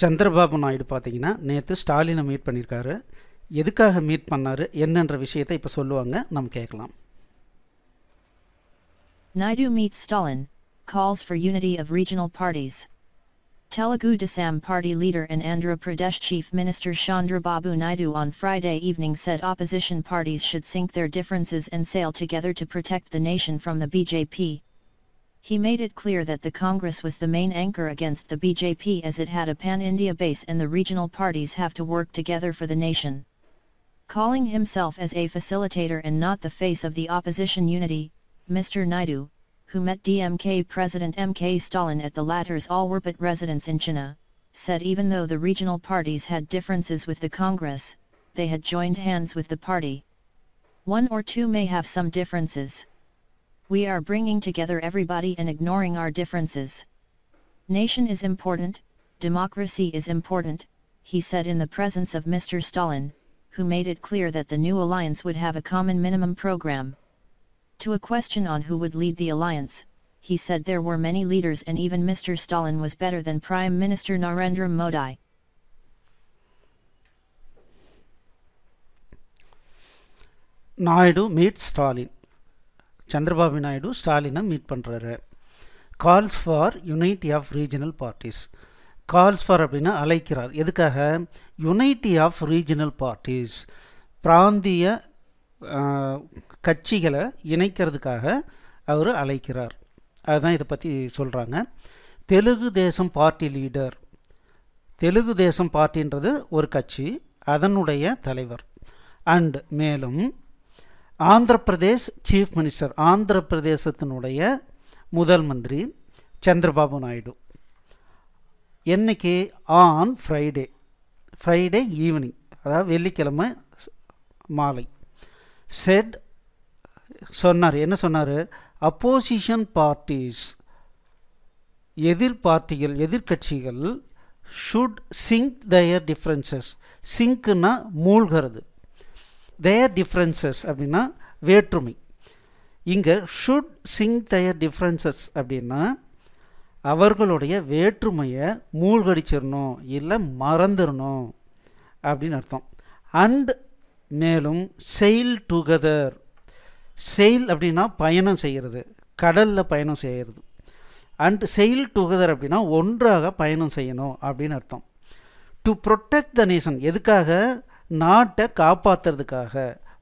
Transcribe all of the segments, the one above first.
சந்திரபாபு நாயுடு பார்த்தீங்கன்னா நேற்று ஸ்டாலினை மீட் பண்ணியிருக்காரு எதுக்காக மீட் பண்ணார் என்னன்ற விஷயத்தை இப்போ சொல்லுவாங்க நம்ம கேட்கலாம் Naidu meets Stalin, calls for unity of regional parties. Telugu Desam party leader and Andhra Pradesh Chief Minister Chandrababu Naidu on Friday evening said opposition parties should sink their differences and sail together to protect the nation from the BJP, he made it clear that the Congress was the main anchor against the BJP as it had a pan-India base and the regional parties have to work together for the nation. Calling himself as a facilitator and not the face of the opposition unity, Mr. Naidu, who met DMK President MK Stalin at the latter's Alwarpat residence in China, said even though the regional parties had differences with the Congress, they had joined hands with the party. One or two may have some differences we are bringing together everybody and ignoring our differences. Nation is important, democracy is important, he said in the presence of Mr. Stalin, who made it clear that the new alliance would have a common minimum program. To a question on who would lead the alliance, he said there were many leaders and even Mr. Stalin was better than Prime Minister Narendra Modi. Naidu meets Stalin Chandrababu Naidu ஸ்டாலினை meet பண்ணுறாரு calls for unity of regional parties calls for அப்படின்னு அழைக்கிறார் எதுக்காக unity of regional parties பிராந்திய கட்சிகளை இணைக்கிறதுக்காக அவர் அழைக்கிறார் அதுதான் இதை பற்றி சொல்கிறாங்க தெலுங்கு தேசம் பார்ட்டி லீடர் தெலுங்கு தேசம் பார்ட்டின்றது ஒரு கட்சி அதனுடைய தலைவர் அண்ட் மேலும் ஆந்திர பிரதேஷ் சீஃப் மினிஸ்டர் ஆந்திர பிரதேசத்தினுடைய முதல் மந்திரி சந்திரபாபு நாயுடு என்றைக்கு ஆன் ஃப்ரைடே ஃப்ரைடே ஈவினிங் அதாவது வெள்ளிக்கிழமை மாலை செட் சொன்னார் என்ன சொன்னார் அப்போசிஷன் பார்ட்டிஸ் எதிர் பார்ட்டிகள் எதிர்கட்சிகள் ஷுட் சிங்க் தயர் டிஃப்ரென்சஸ் சிங்க்குன்னா மூழ்கிறது தேர் டிஃப்ரென்சஸ் அப்படின்னா வேற்றுமை இங்கே ஷுட் சிங் தயர் டிஃப்ரென்சஸ் அப்படின்னா அவர்களுடைய வேற்றுமையை மூழ்கடிச்சிடணும் இல்லை மறந்துடணும் அப்படின்னு அர்த்தம் அண்ட் மேலும் செயல் டுகெதர் செயில் அப்படின்னா பயணம் செய்கிறது கடலில் பயணம் செய்கிறது அண்ட் செயல் டுகெதர் அப்படின்னா ஒன்றாக பயணம் செய்யணும் அப்படின்னு அர்த்தம் டு ப்ரொட்டெக்ட் த நேஷன் எதுக்காக நாட்டை காப்பாற்றுறதுக்காக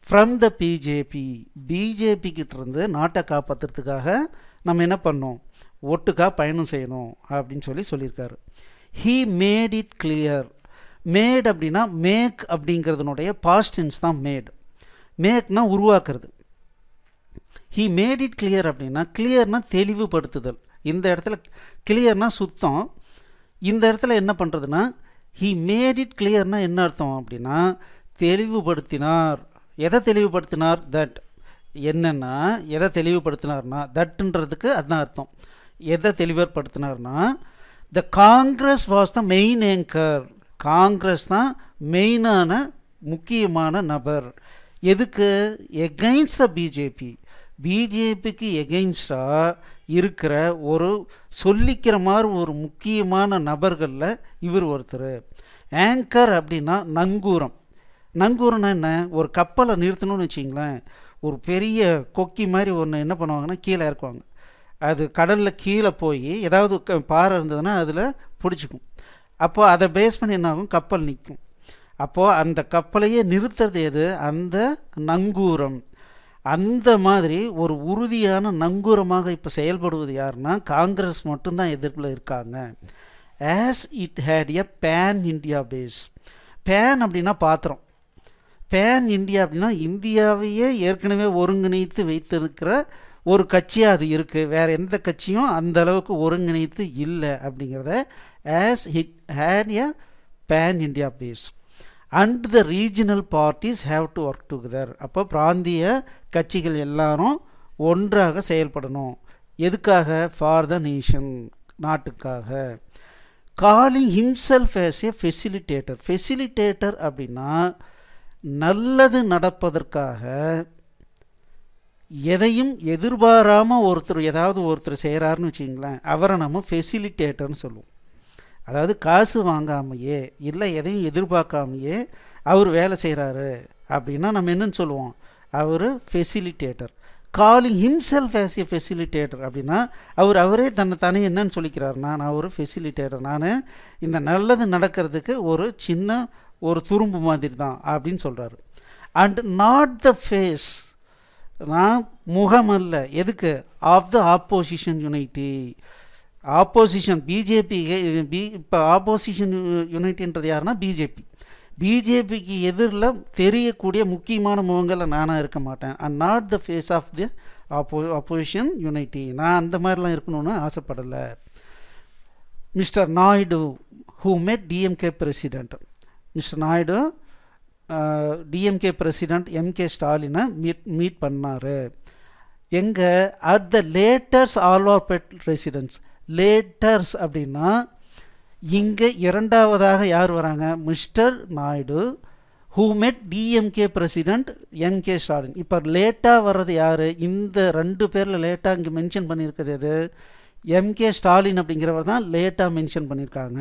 ஃப்ரம் த பிஜேபி பிஜேபி கிட்டேருந்து நாட்டை காப்பாற்றுறதுக்காக நம்ம என்ன பண்ணோம் ஒட்டுக்காக பயணம் செய்யணும் அப்படின்னு சொல்லி சொல்லியிருக்காரு he made it clear made அப்படின்னா மேக் அப்படிங்கிறதுனுடைய பாஸ்டென்ஸ் தான் மேடு மேக்னா உருவாக்குறது ஹீ மேட் இட் கிளியர் அப்படின்னா கிளியர்னா தெளிவுபடுத்துதல் இந்த இடத்துல கிளியர்னா சுத்தம் இந்த இடத்துல என்ன பண்ணுறதுன்னா ஹீ மேட் இட் கிளியர்னால் என்ன அர்த்தம் அப்படின்னா தெளிவுபடுத்தினார் எதை தெளிவுபடுத்தினார் தட் என்னென்னா எதை தெளிவுபடுத்தினார்னா தட்டுன்றதுக்கு அதுதான் அர்த்தம் எதை தெளிவுபடுத்தினார்னா the Congress was the main anchor Congress தான் மெயினான முக்கியமான நபர் எதுக்கு எகெயின்ஸ்ட் த பிஜேபி பிஜேபிக்கு எகெயின்ஸ்டாக இருக்கிற ஒரு சொல்லிக்கிற மாதிரி ஒரு முக்கியமான நபர்களில் இவர் ஒருத்தர் ஆங்கர் அப்படின்னா நங்கூரம் நங்கூரம்னா என்ன ஒரு கப்பலை நிறுத்தணும்னு வச்சிங்களேன் ஒரு பெரிய கொக்கி மாதிரி ஒன்று என்ன பண்ணுவாங்கன்னா கீழே இறக்குவாங்க அது கடலில் கீழே போய் ஏதாவது பாறை இருந்ததுன்னா அதில் பிடிச்சிக்கும் அப்போது அதை பேஸ் பண்ணி என்னாகும் கப்பல் நிற்கும் அப்போது அந்த கப்பலையே நிறுத்துறது எது அந்த நங்கூரம் அந்த மாதிரி ஒரு உறுதியான நங்கூரமாக இப்போ செயல்படுவது யாருன்னா காங்கிரஸ் மட்டும்தான் எதிர்ப்பில் இருக்காங்க as it had a pan India base pan அப்படின்னா பாத்திரம் பேன் இண்டியா அப்படின்னா இந்தியாவையே ஏற்கனவே ஒருங்கிணைத்து வைத்திருக்கிற ஒரு கட்சியாக அது இருக்குது வேறு எந்த கட்சியும் அந்த அளவுக்கு ஒருங்கிணைத்து இல்லை அப்படிங்கிறத as it had a pan India base and the regional parties have to work together அப்போ பிராந்திய கட்சிகள் எல்லாரும் ஒன்றாக செயல்படணும் எதுக்காக ஃபார் த நேஷன் நாட்டுக்காக calling himself as a facilitator facilitator அப்படின்னா நல்லது நடப்பதற்காக எதையும் எதிர்பாராமல் ஒருத்தர் ஏதாவது ஒருத்தர் செய்கிறாருன்னு வச்சிங்களேன் அவரை நம்ம ஃபெசிலிட்டேட்டர்னு சொல்லுவோம் அதாவது காசு வாங்காமையே இல்லை எதையும் எதிர்பார்க்காமையே அவர் வேலை செய்கிறாரு அப்படின்னா நம்ம என்னன்னு சொல்லுவோம் அவர் facilitator calling himself as a facilitator அப்படின்னா அவர் அவரே தன்னை தானே என்னன்னு சொல்லிக்கிறாருனா நான் ஒரு ஃபெசிலிட்டேட்டர் நான் இந்த நல்லது நடக்கிறதுக்கு ஒரு சின்ன ஒரு துரும்பு மாதிரி தான் அப்படின்னு சொல்கிறாரு அண்ட் நாட் த ஃபேஸ் நான் முகம் அல்ல எதுக்கு of the opposition unity opposition BJP B இப்போ ஆப்போசிஷன் யூனிட்ன்றது யாருன்னா பிஜேபி பிஜேபிக்கு எதிரில் தெரியக்கூடிய முக்கியமான முகங்களில் நானாக இருக்க மாட்டேன் and not the face of the oppo opposition unity நான் அந்த மாதிரிலாம் இருக்கணும்னு ஆசைப்படலை mister Naidu who made DMK president mister Naidu DMK president M ஸ்டாலினை மீட் மீட் பண்ணார் எங்கே at the latter's Alwarpet residence latter's அப்படின்னா இங்கே இரண்டாவதாக யார் வராங்க mister Naidu who met DMK president M K Stalin இப்போ லேட்டாக வர்றது யார் இந்த ரெண்டு பேரில் லேட்டாக இங்கே மென்ஷன் பண்ணியிருக்கிறது எது எம்கே ஸ்டாலின் அப்படிங்கிறவர் தான் லேட்டாக மென்ஷன் பண்ணியிருக்காங்க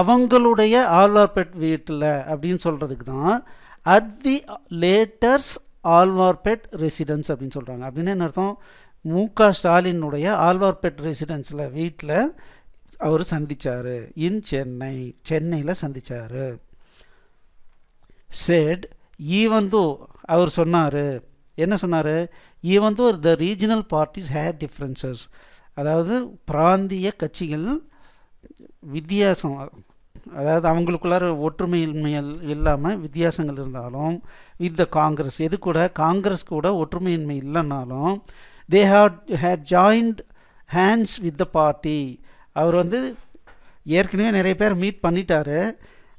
அவங்களுடைய ஆழ்வார்பேட் வீட்டில் அப்படின்னு சொல்கிறதுக்கு தான் at the latter's Alwarpet residence அப்படின்னு சொல்கிறாங்க அப்படின்னு என்ன அர்த்தம் மு க ஸ்டாலினுடைய ஆழ்வார்பேட் ரெசிடென்ஸில் வீட்டில் அவர் சந்தித்தார் இன் சென்னை சென்னையில் சந்தித்தார் சேட் ஈவந்தோ அவர் சொன்னார் என்ன சொன்னார் even though the regional parties have differences அதாவது பிராந்திய கட்சிகள் வித்தியாசம் அதாவது அவங்களுக்குள்ளார ஒற்றுமையின்மை இல்லாமல் வித்தியாசங்கள் இருந்தாலும் வித் த காங்கிரஸ் எது கூட காங்கிரஸ் கூட ஒற்றுமையின்மை இல்லைனாலும் they had had joined hands with the party அவர் வந்து ஏற்கனவே நிறைய பேர் மீட் பண்ணிட்டாரு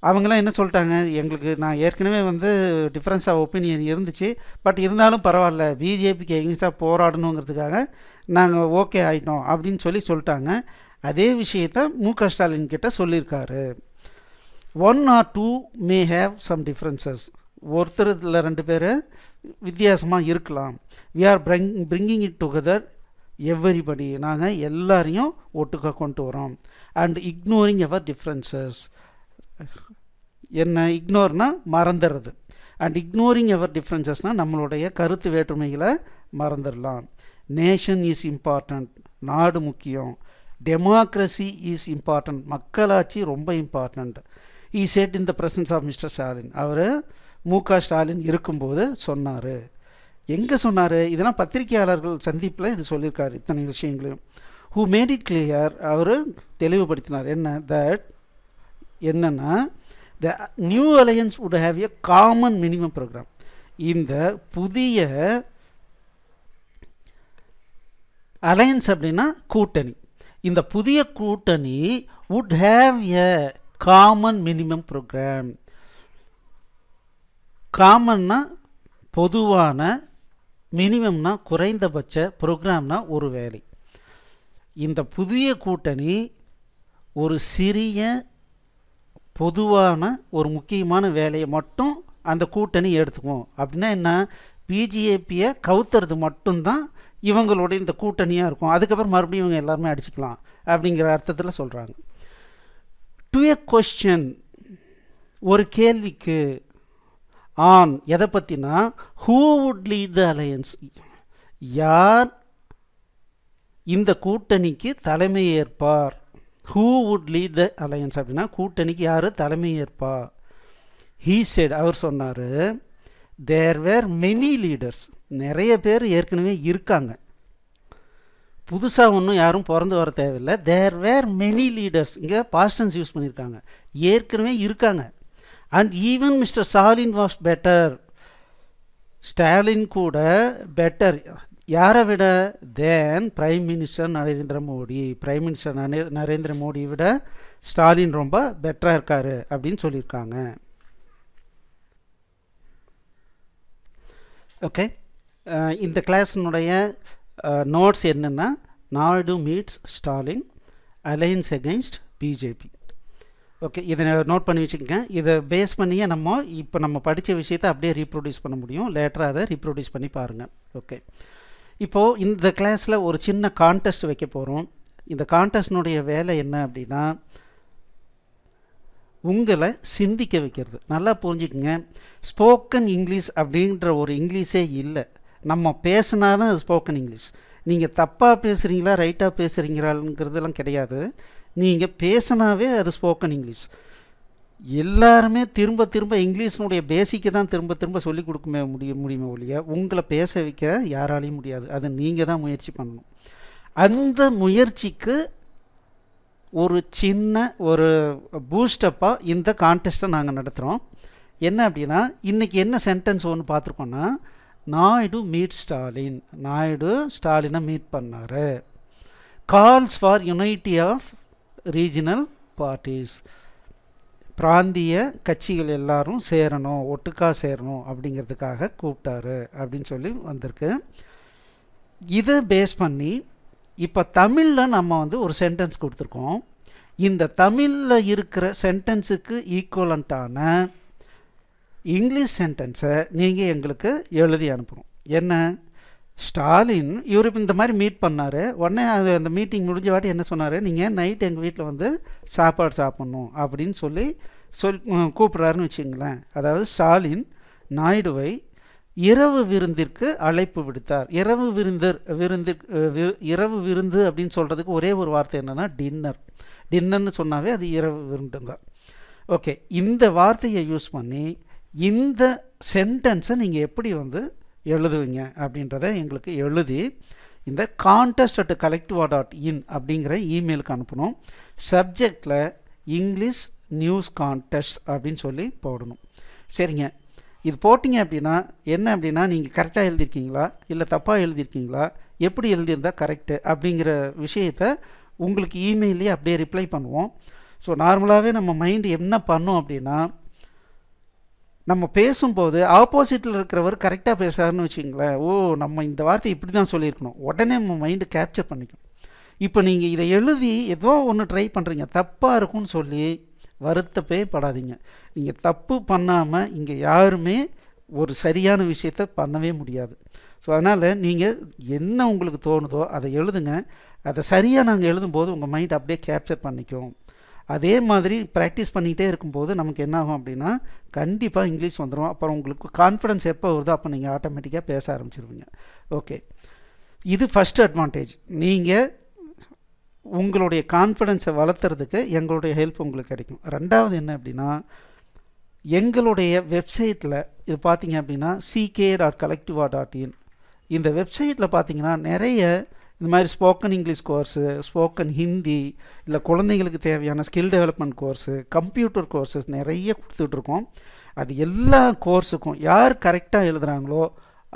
அவங்களாம் என்ன சொல்லிட்டாங்க எங்களுக்கு நான் ஏற்கனவே வந்து டிஃப்ரென்ஸ் ஆஃப் ஒப்பீனியன் இருந்துச்சு பட் இருந்தாலும் பரவாயில்ல பிஜேபிக்கு எங்கேஸ்டாக போராடணுங்கிறதுக்காக நாங்கள் ஓகே ஆகிட்டோம் அப்படின்னு சொல்லி சொல்லிட்டாங்க அதே விஷயத்த மு க ஸ்டாலின் கிட்டே சொல்லியிருக்காரு one or two may have some differences ஒருத்தர் ரெண்டு பேர் வித்தியாசமாக இருக்கலாம் we are bring bringing it together everybody நாங்கள் எல்லாரையும் ஒட்டுக்க கொண்டு வரோம் அண்ட் இக்னோரிங் அவர் டிஃப்ரென்சஸ் என்ன இக்னோர்னால் மறந்துடுறது அண்ட் இக்னோரிங் அவர் டிஃப்ரென்சஸ்னால் நம்மளுடைய கருத்து வேற்றுமைகளை மறந்துடலாம் நேஷன் இஸ் இம்பார்ட்டண்ட் நாடு முக்கியம் டெமோக்ரஸி இஸ் இம்பார்ட்டண்ட் மக்களாட்சி ரொம்ப important he said in the presence of mister Stalin அவர் மு க ஸ்டாலின் இருக்கும்போது சொன்னார் எங்கே சொன்னார் இதெல்லாம் பத்திரிகையாளர்கள் சந்திப்பில் இது சொல்லியிருக்காரு இத்தனை விஷயங்களையும் ஹூ மேட் இட் கிளியர் அவர் தெளிவுபடுத்தினார் என்ன தட் என்னென்னா the new alliance would have a common minimum programme இந்த புதிய அலையன்ஸ் அப்படின்னா கூட்டணி இந்த புதிய கூட்டணி would have a common minimum programme காமன்னா பொதுவான மினிமம்னா குறைந்தபட்ச ப்ரோக்ராம்னா ஒரு வேலை இந்த புதிய கூட்டணி ஒரு சிறிய பொதுவான ஒரு முக்கியமான வேலையை மட்டும் அந்த கூட்டணி எடுத்துக்குவோம் அப்படின்னா என்ன பிஜேபியை கவுத்துறது மட்டும்தான் இவங்களுடைய இந்த கூட்டணியாக இருக்கும் அதுக்கப்புறம் மறுபடியும் இவங்க எல்லாருமே அடிச்சுக்கலாம் அப்படிங்கிற அர்த்தத்தில் சொல்கிறாங்க டு எ கொஸ்டின் ஒரு கேள்விக்கு ஆன் எதை பற்றினா who would lead the alliance யார் இந்த கூட்டணிக்கு தலைமை ஏற்பார் who would lead the alliance அப்படின்னா கூட்டணிக்கு யார் தலைமை ஏற்பார் ஹீ செட் அவர் சொன்னார் தேர் வேர் மெனி லீடர்ஸ் நிறைய பேர் ஏற்கனவே இருக்காங்க புதுசாக ஒன்றும் யாரும் பிறந்து வர தேவையில்லை தேர் வேர் மெனி லீடர்ஸ் இங்கே பாஸ்டன்ஸ் யூஸ் பண்ணியிருக்காங்க ஏற்கனவே இருக்காங்க and even mister Stalin was better Stalin கூட பெட்டர் யாரை விட than prime minister Narendra Modi prime minister Narendra மோடியை விட ஸ்டாலின் ரொம்ப பெட்டராக இருக்கார் அப்படின்னு சொல்லியிருக்காங்க ஓகே இந்த கிளாஸினுடைய நோட்ஸ் என்னென்னா Naidu meets Stalin alliance against BJP okay இதை நோட் பண்ணி வச்சுக்கோங்க இதை பேஸ் பண்ணியே நம்ம இப்போ நம்ம படித்த விஷயத்தை அப்படியே ரீப்ரொடியூஸ் பண்ண முடியும் லேட்டராக அதை ரீப்ரொடியூஸ் பண்ணி பாருங்கள் ஓகே இப்போது இந்த கிளாஸில் ஒரு சின்ன கான்டெஸ்ட் வைக்க போகிறோம் இந்த கான்டெஸ்டினுடைய வேலை என்ன அப்படின்னா உங்களை சிந்திக்க வைக்கிறது நல்லா புரிஞ்சுக்குங்க ஸ்போக்கன் இங்கிலீஷ் அப்படின்ற ஒரு இங்கிலீஷே இல்லை நம்ம பேசினா தான் ஸ்போக்கன் இங்கிலீஷ் நீங்கள் தப்பாக பேசுகிறீங்களா ரைட்டாக பேசுகிறீங்களாங்கிறதுலாம் கிடையாது நீங்கள் பேசினாவே அது ஸ்போக்கன் இங்கிலீஷ் எல்லாருமே திரும்ப திரும்ப இங்கிலீஷினுடைய பேசிக்கை தான் திரும்ப திரும்ப சொல்லிக் கொடுக்க முடிய முடியுமே ஒழிய உங்களை பேச வைக்க யாராலையும் முடியாது அது நீங்கள் தான் முயற்சி பண்ணணும் அந்த முயற்சிக்கு ஒரு சின்ன ஒரு பூஸ்டப்பாக இந்த கான்டெஸ்ட்டை நாங்கள் நடத்துகிறோம் என்ன அப்படின்னா இன்றைக்கி என்ன சென்டென்ஸ் ஒன்று பார்த்துருக்கோன்னா நாயுடு மீட் ஸ்டாலின் நாயுடு ஸ்டாலினை மீட் பண்ணார் calls for unity of regional parties பிராந்திய கட்சிகள் எல்லாரும் சேரணும் ஒட்டுக்காக சேரணும் அப்படிங்கிறதுக்காக கூப்பிட்டாரு அப்படின்னு சொல்லி வந்திருக்கு இதை பேஸ் பண்ணி இப்போ தமிழில் நம்ம வந்து ஒரு சென்டென்ஸ் கொடுத்துருக்கோம் இந்த தமிழில் இருக்கிற சென்டென்ஸுக்கு ஈக்குவலண்ட்டான இங்கிலீஷ் சென்டென்ஸை நீங்கள் எங்களுக்கு எழுதி அனுப்பணும் என்ன ஸ்டாலின் இவர் இந்த மாதிரி மீட் பண்ணார் உடனே அது அந்த மீட்டிங் முடிஞ்ச வாட்டி என்ன சொன்னார் நீங்கள் நைட் எங்கள் வீட்டில் வந்து சாப்பாடு சாப்பிட்ணும் அப்படின்னு சொல்லி சொல் கூப்பிட்றாருன்னு வச்சுங்களேன் அதாவது ஸ்டாலின் நாயுடுவை இரவு விருந்திற்கு அழைப்பு விடுத்தார் இரவு விருந்தர் விருந்து இரவு விருந்து அப்படின்னு சொல்கிறதுக்கு ஒரே ஒரு வார்த்தை என்னென்னா டின்னர் டின்னர்னு சொன்னாவே அது இரவு விருந்து தான் ஓகே இந்த வார்த்தையை யூஸ் பண்ணி இந்த சென்டென்ஸை நீங்கள் எப்படி வந்து எழுதுவீங்க அப்படின்றத எங்களுக்கு எழுதி இந்த கான்டெஸ்ட் அட் கலெக்டிவா டாட் இன் அப்படிங்கிற இமெயிலுக்கு அனுப்பணும் சப்ஜெக்டில் இங்கிலீஷ் நியூஸ் கான்டெஸ்ட் அப்படின்னு சொல்லி போடணும் சரிங்க இது போட்டிங்க அப்படின்னா என்ன அப்படின்னா நீங்கள் கரெக்டாக எழுதியிருக்கீங்களா இல்லை தப்பாக எழுதியிருக்கீங்களா எப்படி எழுதியிருந்தால் கரெக்டு அப்படிங்கிற விஷயத்த உங்களுக்கு இமெயிலே அப்படியே ரிப்ளை பண்ணுவோம் ஸோ நார்மலாகவே நம்ம மைண்டு என்ன பண்ணோம் அப்படின்னா நம்ம பேசும்போது ஆப்போசிட்டில் இருக்கிறவர் கரெக்டாக பேசுகிறாருன்னு வச்சுங்களேன் ஓ நம்ம இந்த வார்த்தை இப்படி தான் சொல்லியிருக்கணும் உடனே நம்ம மைண்டு கேப்சர் பண்ணிக்கணும் இப்போ நீங்கள் இதை எழுதி ஏதோ ஒன்று ட்ரை பண்ணுறீங்க தப்பாக இருக்கும்னு சொல்லி வருத்தப்பே படாதீங்க நீங்கள் தப்பு பண்ணாமல் இங்கே யாருமே ஒரு சரியான விஷயத்த பண்ணவே முடியாது ஸோ அதனால் நீங்கள் என்ன உங்களுக்கு தோணுதோ அதை எழுதுங்க அதை சரியாக நாங்கள் எழுதும்போது உங்கள் மைண்ட் அப்படியே கேப்சர் பண்ணிக்கும் அதே மாதிரி ப்ராக்டிஸ் பண்ணிக்கிட்டே இருக்கும்போது நமக்கு என்ன ஆகும் அப்படின்னா கண்டிப்பாக இங்கிலீஷ் வந்துடும் அப்புறம் உங்களுக்கு கான்ஃபிடன்ஸ் எப்போ வருதோ அப்போ நீங்கள் ஆட்டோமேட்டிக்காக பேச ஆரம்பிச்சிருவீங்க ஓகே இது ஃபஸ்ட் அட்வான்டேஜ் நீங்கள் உங்களுடைய கான்ஃபிடென்ஸை வளர்த்துறதுக்கு எங்களுடைய ஹெல்ப் உங்களுக்கு கிடைக்கும் ரெண்டாவது என்ன அப்படின்னா எங்களுடைய வெப்சைட்டில் இது பார்த்தீங்க அப்படின்னா சிகே டாட் கலெக்டிவா டாட் இன் இந்த வெப்சைட்டில் பார்த்தீங்கன்னா நிறைய இந்த மாதிரி spoken English course spoken Hindi இல்லை குழந்தைங்களுக்கு தேவையான skill development course computer courses நிறைய கொடுத்துட்ருக்கோம் அது எல்லா கோர்ஸுக்கும் யார் கரெக்டாக எழுதுகிறாங்களோ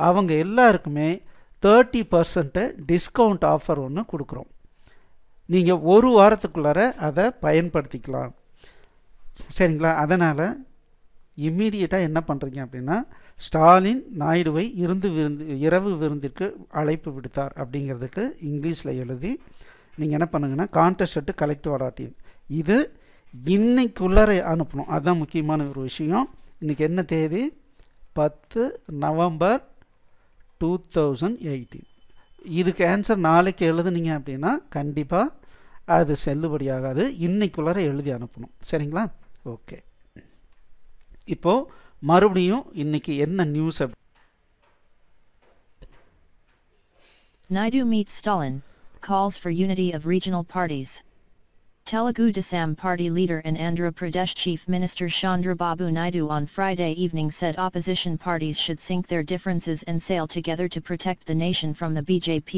அவங்க எல்லாருக்குமே தேர்ட்டி பர்சன்ட்டு டிஸ்கவுண்ட் ஆஃபர் ஒன்று கொடுக்குறோம் நீங்கள் ஒரு வாரத்துக்குள்ளார அதை பயன்படுத்திக்கலாம் சரிங்களா அதனால் இம்மீடியட்டாக என்ன பண்ணுறீங்க அப்படின்னா ஸ்டாலின் நாயுடுவை இருந்து விருந்து இரவு விருந்திற்கு அழைப்பு விடுத்தார் அப்படிங்கிறதுக்கு இங்கிலீஷில் எழுதி நீங்கள் என்ன பண்ணுங்கன்னா கான்டெஸ்ட் கலெக்டிவ் அடாட்டின் இது இன்னைக்குள்ளர அனுப்பணும் அதுதான் முக்கியமான ஒரு விஷயம் இன்றைக்கி என்ன தேதி பத்து நவம்பர் டூ தௌசண்ட் எயிட்டீன் இதுக்கு ஆன்சர் நாளைக்கு எழுதுனீங்க அப்படின்னா கண்டிப்பாக அது செல்லுபடியாகாது இன்னைக்குள்ளார எழுதி அனுப்பணும் சரிங்களா ஓகே இப்போது மறுபடியும் இன்னைக்கு என்ன news Naidu meets Stalin, calls for unity of regional parties. Telugu Desam party leader and Andhra Pradesh Chief Minister Chandra Babu Naidu on Friday evening said opposition parties should sink their differences and sail together to protect the nation from the BJP.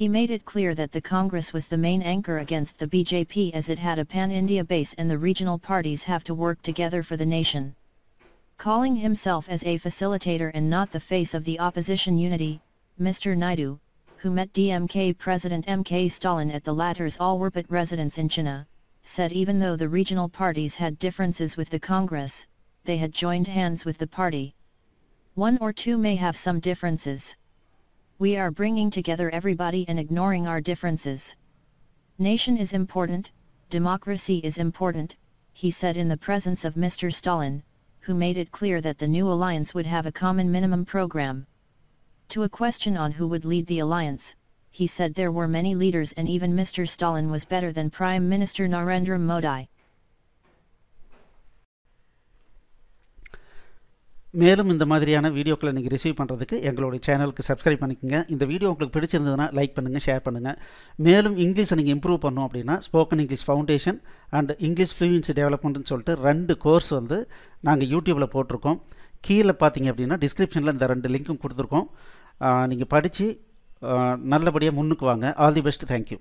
He made it clear that the Congress was the main anchor against the BJP as it had a pan-India base and the regional parties have to work together for the nation. Calling himself as a facilitator and not the face of the opposition unity, Mr. Naidu, who met DMK President MK Stalin at the latter's Alwarpat residence in China, said even though the regional parties had differences with the Congress, they had joined hands with the party. One or two may have some differences. We are bringing together everybody and ignoring our differences. Nation is important, democracy is important, he said in the presence of Mr. Stalin, who made it clear that the new alliance would have a common minimum program. To a question on who would lead the alliance, he said there were many leaders and even Mr. Stalin was better than Prime Minister Narendra Modi. மேலும் இந்த மாதிரியான வீடியோக்களை நீங்கள் receive பண்ணுறதுக்கு எங்களுடைய சேனலுக்கு subscribe பண்ணிக்கோங்க இந்த வீடியோ உங்களுக்கு பிடிச்சிருந்ததுனா லைக் பண்ணுங்கள் ஷேர் பண்ணுங்கள் மேலும் இங்கிலீஷை நீங்கள் இம்ப்ரூவ் பண்ணோம் அப்படின்னா spoken English foundation and English fluency டெவலப்மெண்ட்னு சொல்லிட்டு ரெண்டு கோர்ஸ் வந்து நாங்கள் யூடியூப்பில் போட்டிருக்கோம் கீழே பார்த்தீங்க அப்படின்னா டிஸ்கிரிப்ஷனில் இந்த ரெண்டு லிங்க்கும் கொடுத்துருக்கோம் நீங்கள் படித்து நல்லபடியாக முன்னுக்கு வாங்க ஆல் தி பெஸ்ட் தேங்க்யூ